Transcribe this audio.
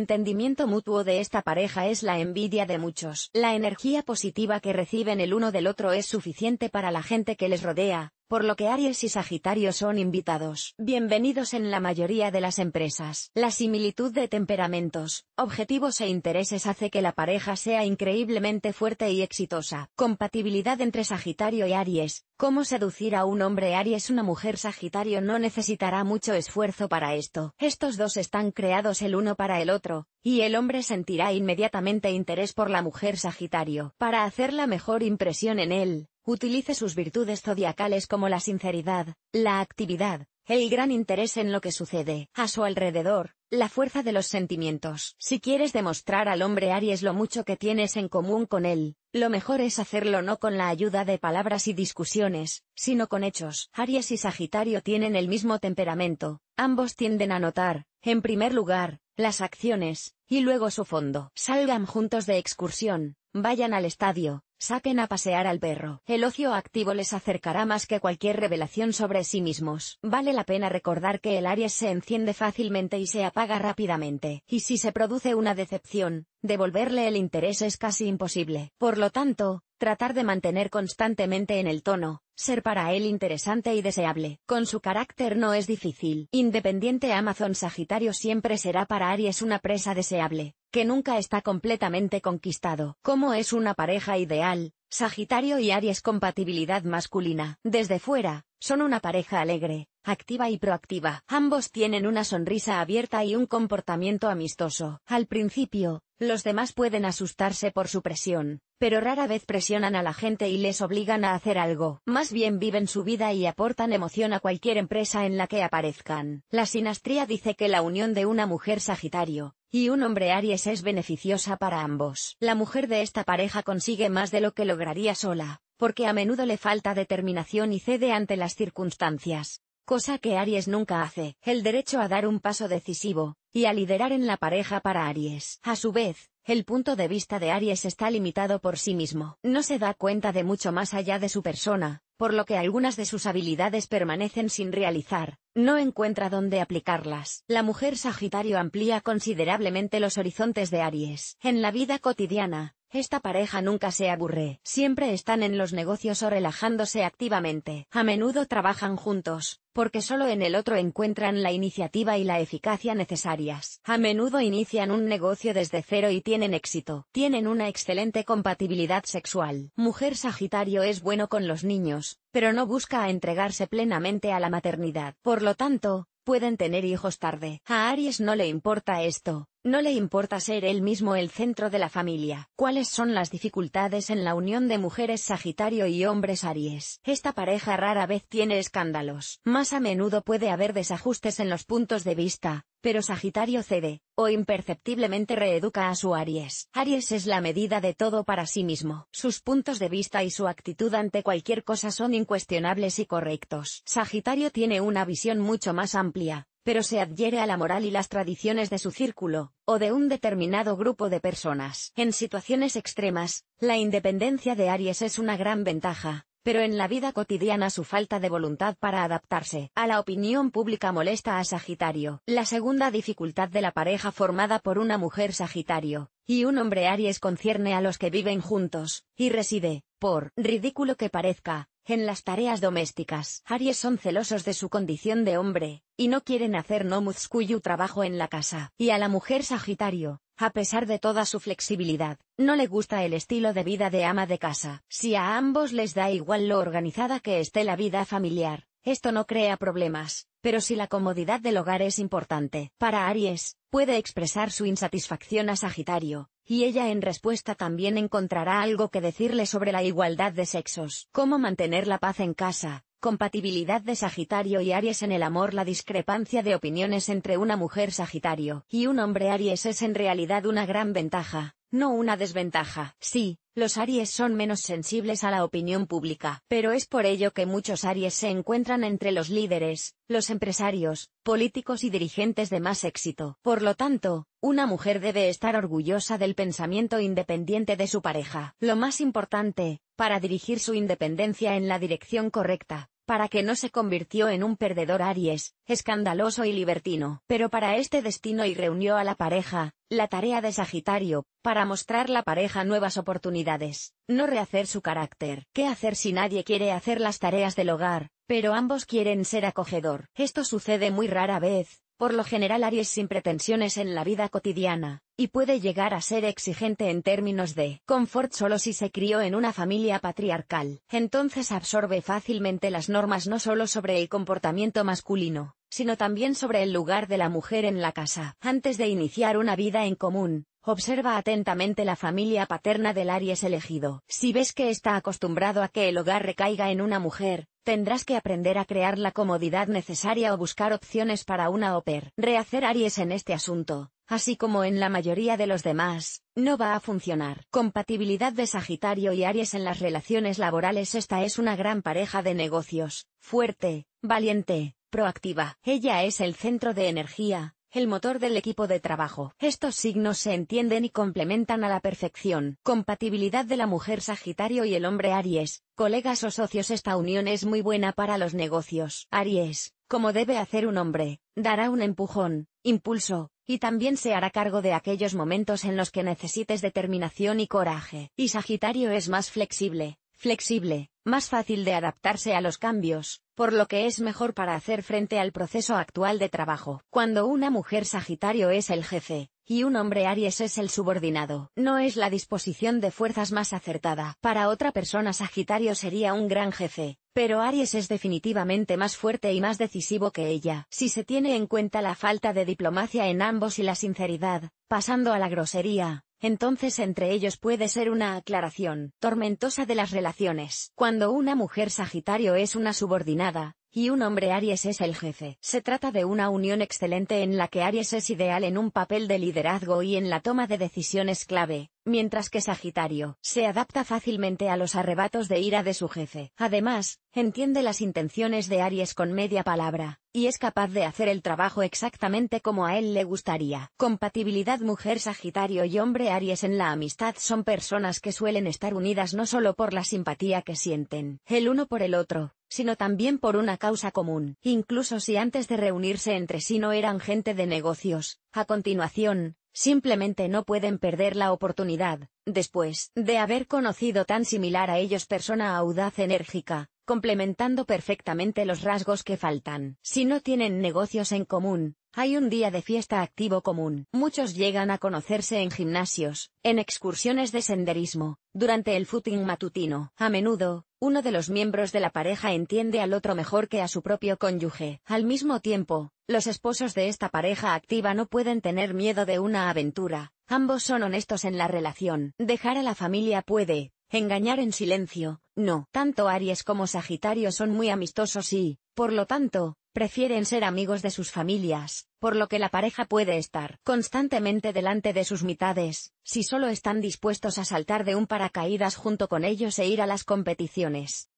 entendimiento mutuo de esta pareja es la envidia de muchos. La energía positiva que reciben el uno del otro es suficiente para la gente que les rodea, por lo que Aries y Sagitario son invitados, bienvenidos en la mayoría de las empresas. La similitud de temperamentos, objetivos e intereses hace que la pareja sea increíblemente fuerte y exitosa. Compatibilidad entre Sagitario y Aries. Cómo seducir a un hombre Aries una mujer Sagitario no necesitará mucho esfuerzo para esto. Estos dos están creados el uno para el otro, y el hombre sentirá inmediatamente interés por la mujer Sagitario. Para hacer la mejor impresión en él, Utilice sus virtudes zodiacales como la sinceridad, la actividad, el gran interés en lo que sucede a su alrededor, la fuerza de los sentimientos. Si quieres demostrar al hombre Aries lo mucho que tienes en común con él, lo mejor es hacerlo no con la ayuda de palabras y discusiones, sino con hechos. Aries y Sagitario tienen el mismo temperamento, ambos tienden a notar, en primer lugar, las acciones, y luego su fondo. Salgan juntos de excursión, vayan al estadio, Saquen a pasear al perro. El ocio activo les acercará más que cualquier revelación sobre sí mismos. Vale la pena recordar que el Aries se enciende fácilmente y se apaga rápidamente. Y si se produce una decepción, devolverle el interés es casi imposible. Por lo tanto, tratar de mantener constantemente en el tono, ser para él interesante y deseable. Con su carácter no es difícil. Independiente Amazon Sagitario siempre será para Aries una presa deseable que nunca está completamente conquistado. ¿Cómo es una pareja ideal? Sagitario y Aries compatibilidad masculina. Desde fuera, son una pareja alegre, activa y proactiva. Ambos tienen una sonrisa abierta y un comportamiento amistoso. Al principio, los demás pueden asustarse por su presión, pero rara vez presionan a la gente y les obligan a hacer algo. Más bien viven su vida y aportan emoción a cualquier empresa en la que aparezcan. La sinastría dice que la unión de una mujer Sagitario, y un hombre Aries es beneficiosa para ambos. La mujer de esta pareja consigue más de lo que lograría sola, porque a menudo le falta determinación y cede ante las circunstancias, cosa que Aries nunca hace. El derecho a dar un paso decisivo, y a liderar en la pareja para Aries. A su vez, el punto de vista de Aries está limitado por sí mismo. No se da cuenta de mucho más allá de su persona, por lo que algunas de sus habilidades permanecen sin realizar, no encuentra dónde aplicarlas. La mujer Sagitario amplía considerablemente los horizontes de Aries. En la vida cotidiana, esta pareja nunca se aburre, siempre están en los negocios o relajándose activamente. A menudo trabajan juntos, porque solo en el otro encuentran la iniciativa y la eficacia necesarias. A menudo inician un negocio desde cero y tienen éxito. Tienen una excelente compatibilidad sexual. Mujer Sagitario es bueno con los niños, pero no busca entregarse plenamente a la maternidad. Por lo tanto, pueden tener hijos tarde. A Aries no le importa esto, no le importa ser él mismo el centro de la familia. ¿Cuáles son las dificultades en la unión de mujeres Sagitario y hombres Aries? Esta pareja rara vez tiene escándalos. Más a menudo puede haber desajustes en los puntos de vista, pero Sagitario cede, o imperceptiblemente reeduca a su Aries. Aries es la medida de todo para sí mismo. Sus puntos de vista y su actitud ante cualquier cosa son incuestionables y correctos. Sagitario tiene una visión mucho más amplia, pero se adhiere a la moral y las tradiciones de su círculo, o de un determinado grupo de personas. En situaciones extremas, la independencia de Aries es una gran ventaja, pero en la vida cotidiana su falta de voluntad para adaptarse a la opinión pública molesta a Sagitario. La segunda dificultad de la pareja formada por una mujer Sagitario y un hombre Aries concierne a los que viven juntos, y reside, por ridículo que parezca, en las tareas domésticas, Aries son celosos de su condición de hombre, y no quieren hacer no trabajo en la casa. Y a la mujer Sagitario, a pesar de toda su flexibilidad, no le gusta el estilo de vida de ama de casa. Si a ambos les da igual lo organizada que esté la vida familiar, esto no crea problemas, pero si la comodidad del hogar es importante, para Aries, puede expresar su insatisfacción a Sagitario, y ella en respuesta también encontrará algo que decirle sobre la igualdad de sexos, cómo mantener la paz en casa, compatibilidad de Sagitario y Aries en el amor La discrepancia de opiniones entre una mujer Sagitario y un hombre Aries es en realidad una gran ventaja, no una desventaja. Sí, los Aries son menos sensibles a la opinión pública, pero es por ello que muchos Aries se encuentran entre los líderes, los empresarios, políticos y dirigentes de más éxito. Por lo tanto, una mujer debe estar orgullosa del pensamiento independiente de su pareja. Lo más importante, para dirigir su independencia en la dirección correcta, para que no se convirtió en un perdedor Aries, escandaloso y libertino. Pero para este destino y reunió a la pareja, la tarea de Sagitario, para mostrar la pareja nuevas oportunidades, no rehacer su carácter. ¿Qué hacer si nadie quiere hacer las tareas del hogar, pero ambos quieren ser acogedor? Esto sucede muy rara vez, por lo general Aries sin pretensiones en la vida cotidiana, y puede llegar a ser exigente en términos de confort solo si se crió en una familia patriarcal, entonces absorbe fácilmente las normas no solo sobre el comportamiento masculino, sino también sobre el lugar de la mujer en la casa. Antes de iniciar una vida en común, Observa atentamente la familia paterna del Aries elegido. Si ves que está acostumbrado a que el hogar recaiga en una mujer, Tendrás que aprender a crear la comodidad necesaria o buscar opciones para una OPER. Rehacer Aries en este asunto, así como en la mayoría de los demás, no va a funcionar. Compatibilidad de Sagitario y Aries en las relaciones laborales Esta es una gran pareja de negocios, fuerte, valiente, proactiva. Ella es el centro de energía, el motor del equipo de trabajo. Estos signos se entienden y complementan a la perfección. Compatibilidad de la mujer Sagitario y el hombre Aries, colegas o socios Esta unión es muy buena para los negocios. Aries, como debe hacer un hombre, dará un empujón, impulso, y también se hará cargo de aquellos momentos en los que necesites determinación y coraje. Y Sagitario es más flexible, flexible, más fácil de adaptarse a los cambios, por lo que es mejor para hacer frente al proceso actual de trabajo. Cuando una mujer Sagitario es el jefe, y un hombre Aries es el subordinado, no es la disposición de fuerzas más acertada. Para otra persona Sagitario sería un gran jefe, pero Aries es definitivamente más fuerte y más decisivo que ella. Si se tiene en cuenta la falta de diplomacia en ambos y la sinceridad, pasando a la grosería, entonces entre ellos puede ser una aclaración tormentosa de las relaciones. Cuando una mujer Sagitario es una subordinada, y un hombre Aries es el jefe. Se trata de una unión excelente en la que Aries es ideal en un papel de liderazgo y en la toma de decisiones clave, mientras que Sagitario se adapta fácilmente a los arrebatos de ira de su jefe. Además, entiende las intenciones de Aries con media palabra, y es capaz de hacer el trabajo exactamente como a él le gustaría. Compatibilidad mujer Sagitario y hombre Aries en la amistad son personas que suelen estar unidas no solo por la simpatía que sienten el uno por el otro, sino también por una causa común, incluso si antes de reunirse entre sí no eran gente de negocios. A continuación, simplemente no pueden perder la oportunidad, después de haber conocido tan similar a ellos persona audaz enérgica, complementando perfectamente los rasgos que faltan. Si no tienen negocios en común, hay un día de fiesta activo común. Muchos llegan a conocerse en gimnasios, en excursiones de senderismo, durante el footing matutino. A menudo, uno de los miembros de la pareja entiende al otro mejor que a su propio cónyuge. Al mismo tiempo, los esposos de esta pareja activa no pueden tener miedo de una aventura. Ambos son honestos en la relación. Dejar a la familia puede, engañar en silencio, no. Tanto Aries como Sagitario son muy amistosos y, por lo tanto, prefieren ser amigos de sus familias, por lo que la pareja puede estar constantemente delante de sus mitades, si solo están dispuestos a saltar de un paracaídas junto con ellos e ir a las competiciones.